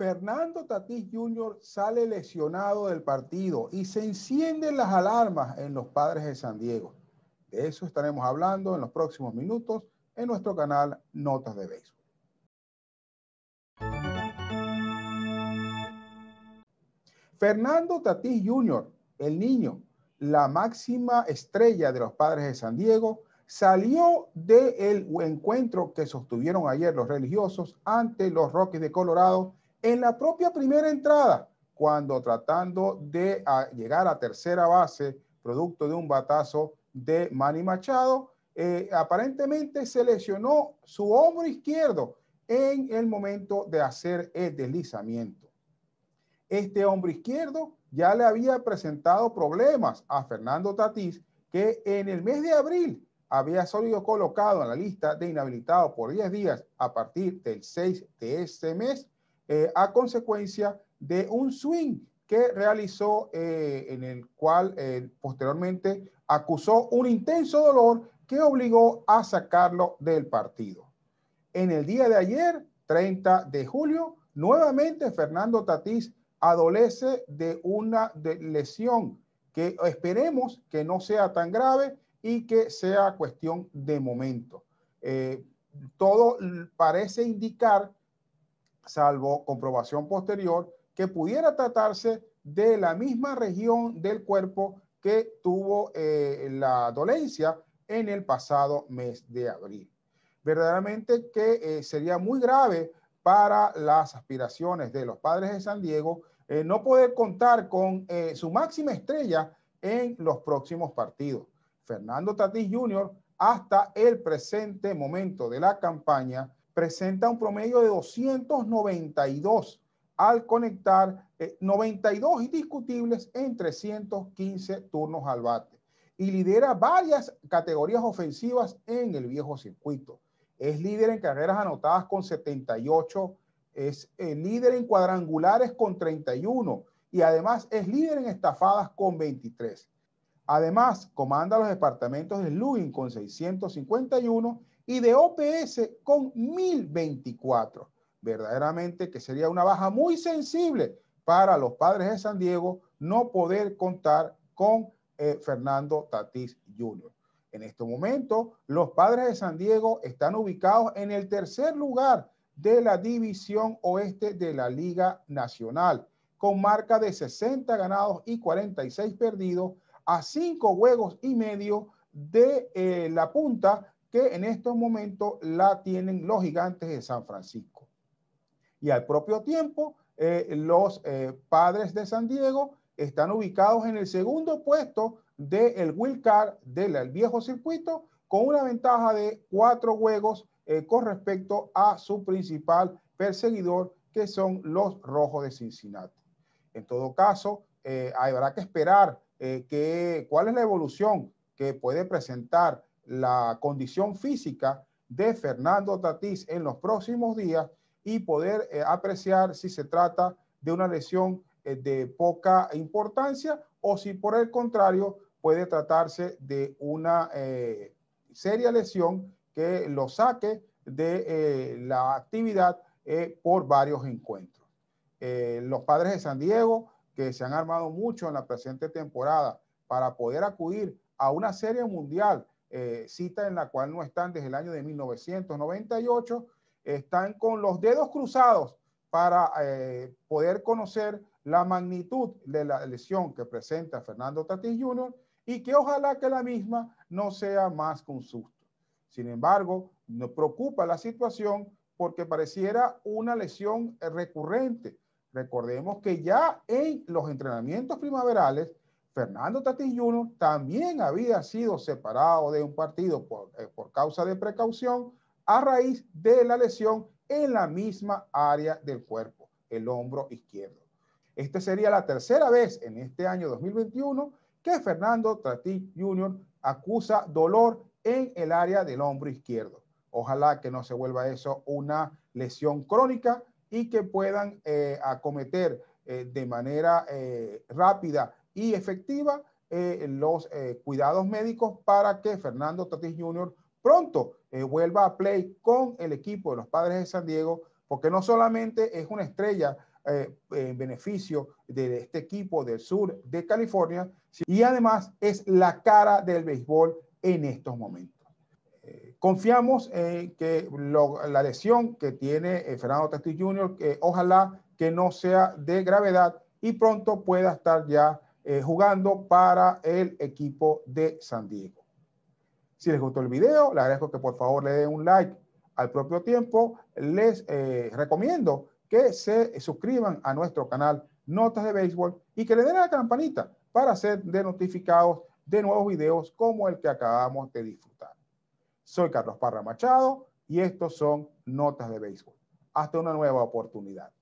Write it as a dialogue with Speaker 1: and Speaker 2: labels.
Speaker 1: Fernando Tatís Jr. sale lesionado del partido y se encienden las alarmas en los padres de San Diego. De eso estaremos hablando en los próximos minutos en nuestro canal Notas de Béisbol. Fernando Tatís Jr., el niño, la máxima estrella de los padres de San Diego, salió del encuentro que sostuvieron ayer los religiosos ante los Rockies de Colorado en la propia primera entrada, cuando tratando de ah, llegar a tercera base, producto de un batazo de Manny Machado, eh, aparentemente se lesionó su hombro izquierdo en el momento de hacer el deslizamiento. Este hombro izquierdo ya le había presentado problemas a Fernando Tatís, que en el mes de abril había sido colocado en la lista de inhabilitado por 10 días a partir del 6 de ese mes eh, a consecuencia de un swing que realizó eh, en el cual eh, posteriormente acusó un intenso dolor que obligó a sacarlo del partido. En el día de ayer, 30 de julio, nuevamente Fernando Tatís adolece de una lesión que esperemos que no sea tan grave y que sea cuestión de momento. todo parece indicar salvo comprobación posterior, que pudiera tratarse de la misma región del cuerpo que tuvo eh, la dolencia en el pasado mes de abril. Verdaderamente que eh, sería muy grave para las aspiraciones de los padres de San Diego eh, no poder contar con su máxima estrella en los próximos partidos. Fernando Tatis Jr. hasta el presente momento de la campaña presenta un promedio de 292 al conectar 92 eh, indiscutibles en 315 turnos al bate y lidera varias categorías ofensivas en el viejo circuito. Es líder en carreras anotadas con 78, es eh, líder en cuadrangulares con 31 y además es líder en estafadas con 23. Además, comanda los departamentos de Lugin con 651 y de OPS con 1024. Verdaderamente que sería una baja muy sensible para los padres de San Diego no poder contar con eh, Fernando Tatís Jr. En este momento, los padres de San Diego están ubicados en el tercer lugar de la división oeste de la Liga Nacional, con marca de 60 ganados y 46 perdidos, a cinco juegos y medio de eh, la punta que en estos momentos la tienen los gigantes de San Francisco. Y al propio tiempo, eh, los eh, padres de San Diego están ubicados en el segundo puesto del de card del viejo circuito, con una ventaja de cuatro juegos eh, con respecto a su principal perseguidor, que son los Rojos de Cincinnati. En todo caso, habrá que esperar que, cuál es la evolución que puede presentar la condición física de Fernando Tatís en los próximos días y poder eh, apreciar si se trata de una lesión eh, de poca importancia o si por el contrario puede tratarse de una eh, seria lesión que lo saque de la actividad por varios encuentros. los padres de San Diego, que se han armado mucho en la presente temporada para poder acudir a una serie mundial eh, cita en la cual no están desde el año de 1998, están con los dedos cruzados para eh, poder conocer la magnitud de la lesión que presenta Fernando Tatis Jr. y que ojalá que la misma no sea más que un susto. Sin embargo, nos preocupa la situación porque pareciera una lesión eh, recurrente. Recordemos que ya en los entrenamientos primaverales Fernando Tatis Jr. también había sido separado de un partido eh, por, causa de precaución a raíz de la lesión en la misma área del cuerpo, el hombro izquierdo. Esta sería la tercera vez en este año 2021 que Fernando Tatis Jr. acusa dolor en el área del hombro izquierdo. Ojalá que no se vuelva eso una lesión crónica y que puedan eh, acometer eh, de manera rápida y efectiva eh, los eh, cuidados médicos para que Fernando Tatis Jr. pronto eh, vuelva a play con el equipo de los Padres de San Diego, porque no solamente es una estrella en beneficio de este equipo del sur de California, y además es la cara del béisbol en estos momentos. Confiamos en que la lesión que tiene Fernando Tatis Jr., ojalá que no sea de gravedad y pronto pueda estar ya eh, jugando para el equipo de San Diego. Si les gustó el video, les agradezco que por favor le den un like. Al propio tiempo, les eh, recomiendo que se suscriban a nuestro canal Notas de Béisbol y que le den a la campanita para ser de notificados de nuevos videos como el que acabamos de disfrutar. Soy Carlos Parra Machado y estos son Notas de Béisbol. Hasta una nueva oportunidad.